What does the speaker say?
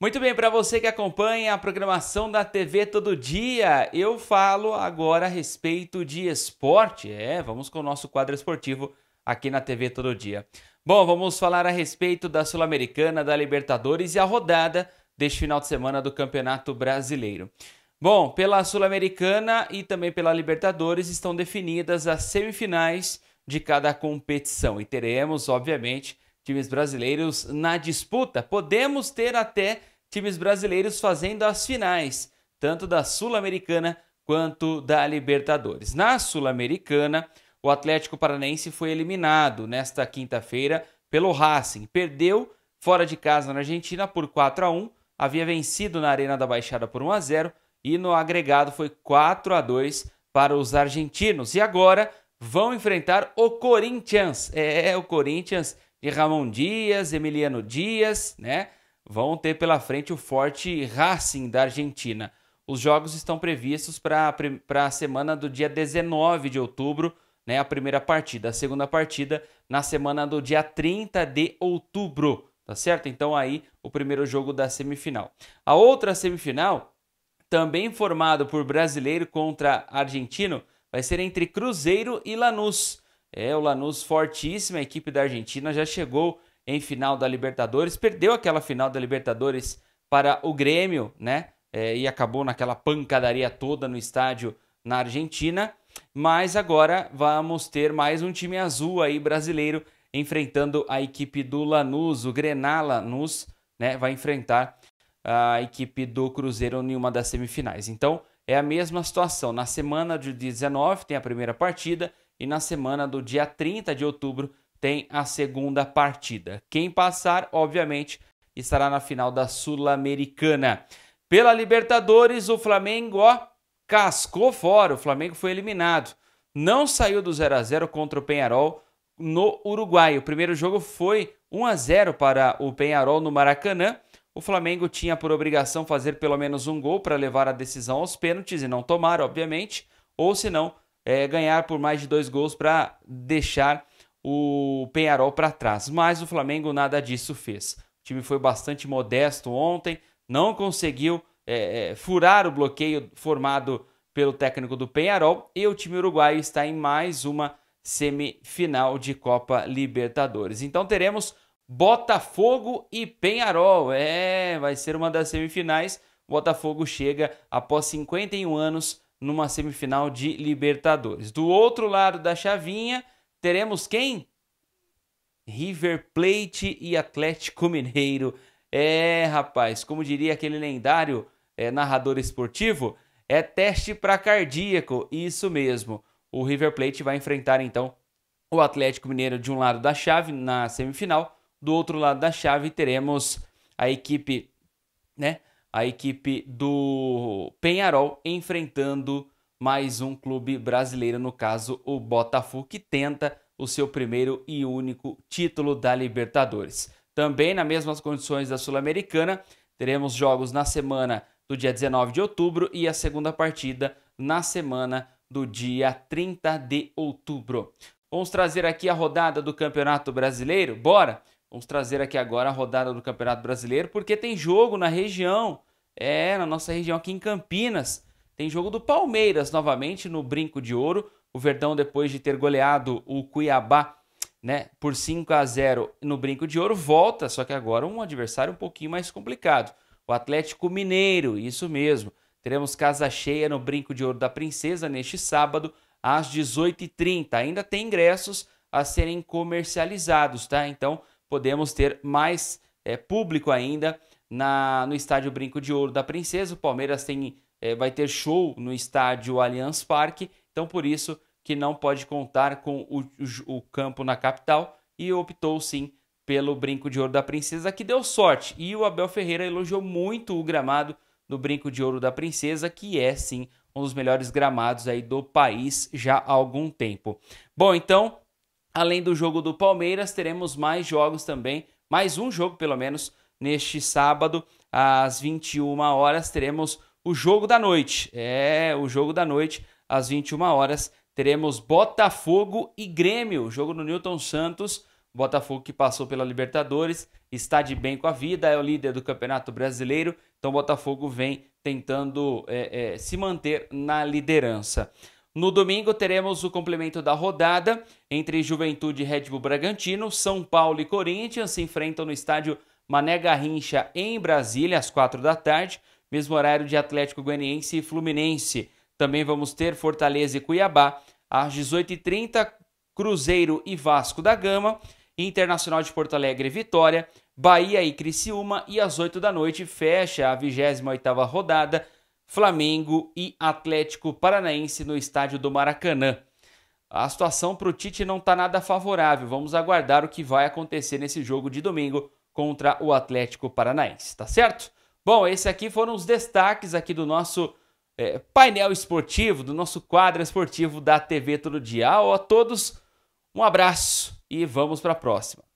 Muito bem, para você que acompanha a programação da TV todo dia, eu falo agora a respeito de esporte. É, vamos com o nosso quadro esportivo aqui na TV todo dia. Bom, vamos falar a respeito da Sul-Americana, da Libertadores e a rodada deste final de semana do Campeonato Brasileiro. Bom, pela Sul-Americana e também pela Libertadores estão definidas as semifinais de cada competição e teremos, obviamente, times brasileiros na disputa. Podemos ter até times brasileiros fazendo as finais, tanto da Sul-Americana quanto da Libertadores. Na Sul-Americana, o Atlético Paranense foi eliminado nesta quinta-feira pelo Racing. Perdeu fora de casa na Argentina por 4 a 1, havia vencido na Arena da Baixada por 1 a 0 e no agregado foi 4 a 2 para os argentinos. E agora vão enfrentar o Corinthians. É, é o Corinthians de Ramon Dias, Emiliano Dias, né? vão ter pela frente o forte Racing da Argentina. Os jogos estão previstos para a semana do dia 19 de outubro, né, a primeira partida. A segunda partida na semana do dia 30 de outubro, tá certo? Então aí o primeiro jogo da semifinal. A outra semifinal, também formado por brasileiro contra argentino, vai ser entre Cruzeiro e Lanús. É, o Lanús fortíssima, a equipe da Argentina já chegou em final da Libertadores, perdeu aquela final da Libertadores para o Grêmio, né? É, e acabou naquela pancadaria toda no estádio na Argentina. Mas agora vamos ter mais um time azul aí brasileiro enfrentando a equipe do Lanús, o Grená Lanús, né? Vai enfrentar a equipe do Cruzeiro em uma das semifinais. Então é a mesma situação. Na semana de 19 tem a primeira partida e na semana do dia 30 de outubro tem a segunda partida. Quem passar, obviamente, estará na final da Sul-Americana. Pela Libertadores, o Flamengo, ó, cascou fora. O Flamengo foi eliminado. Não saiu do 0 a 0 contra o Penharol no Uruguai. O primeiro jogo foi 1 a 0 para o Penharol no Maracanã. O Flamengo tinha por obrigação fazer pelo menos um gol para levar a decisão aos pênaltis e não tomar, obviamente, ou se não, é, ganhar por mais de dois gols para deixar o Penharol para trás. Mas o Flamengo nada disso fez. O time foi bastante modesto ontem, não conseguiu é, é, furar o bloqueio formado pelo técnico do Penharol e o time uruguaio está em mais uma semifinal de Copa Libertadores. Então teremos Botafogo e Penharol. É, vai ser uma das semifinais. Botafogo chega após 51 anos numa semifinal de Libertadores. Do outro lado da chavinha, teremos quem? River Plate e Atlético Mineiro. É, rapaz, como diria aquele lendário é, narrador esportivo, é teste para cardíaco, isso mesmo. O River Plate vai enfrentar então o Atlético Mineiro de um lado da chave na semifinal, do outro lado da chave teremos a equipe, né, a equipe do Penharol enfrentando mais um clube brasileiro, no caso o Botafogo, que tenta o seu primeiro e único título da Libertadores. Também nas mesmas condições da Sul-Americana, teremos jogos na semana do dia 19 de outubro e a segunda partida na semana do dia 30 de outubro. Vamos trazer aqui a rodada do Campeonato Brasileiro? Bora! Vamos trazer aqui agora a rodada do Campeonato Brasileiro, porque tem jogo na região. É, na nossa região aqui em Campinas. Tem jogo do Palmeiras novamente no Brinco de Ouro. O Verdão, depois de ter goleado o Cuiabá né, por 5 a 0 no Brinco de Ouro, volta, só que agora um adversário um pouquinho mais complicado. O Atlético Mineiro, isso mesmo. Teremos casa cheia no Brinco de Ouro da Princesa neste sábado, às 18h30. Ainda tem ingressos a serem comercializados, tá? Então podemos ter mais é, público ainda na, no estádio Brinco de Ouro da Princesa. O Palmeiras tem é, vai ter show no estádio Allianz Parque, então por isso que não pode contar com o, o, o campo na capital e optou sim pelo Brinco de Ouro da Princesa, que deu sorte. E o Abel Ferreira elogiou muito o gramado do Brinco de Ouro da Princesa, que é sim um dos melhores gramados aí do país já há algum tempo. Bom, então, além do jogo do Palmeiras, teremos mais jogos também, mais um jogo pelo menos neste sábado às 21 horas teremos o jogo da noite. É, o jogo da noite, às 21 horas, teremos Botafogo e Grêmio, jogo no Newton Santos. Botafogo que passou pela Libertadores, está de bem com a vida, é o líder do Campeonato Brasileiro, então Botafogo vem tentando é, é, se manter na liderança. No domingo teremos o complemento da rodada entre Juventude e Red Bull Bragantino, São Paulo e Corinthians se enfrentam no estádio Mané Garrincha em Brasília às quatro da tarde mesmo horário de Atlético Goianiense e Fluminense. Também vamos ter Fortaleza e Cuiabá, às 18h30, Cruzeiro e Vasco da Gama, Internacional de Porto Alegre e Vitória, Bahia e Criciúma, e às 8 da noite fecha a 28ª rodada, Flamengo e Atlético Paranaense no estádio do Maracanã. A situação para o Tite não está nada favorável. Vamos aguardar o que vai acontecer nesse jogo de domingo contra o Atlético Paranaense, tá certo? Bom, esse aqui foram os destaques aqui do nosso é, painel esportivo, do nosso quadro esportivo da TV Todo Dia. Ah, ó, a todos, um abraço e vamos para a próxima.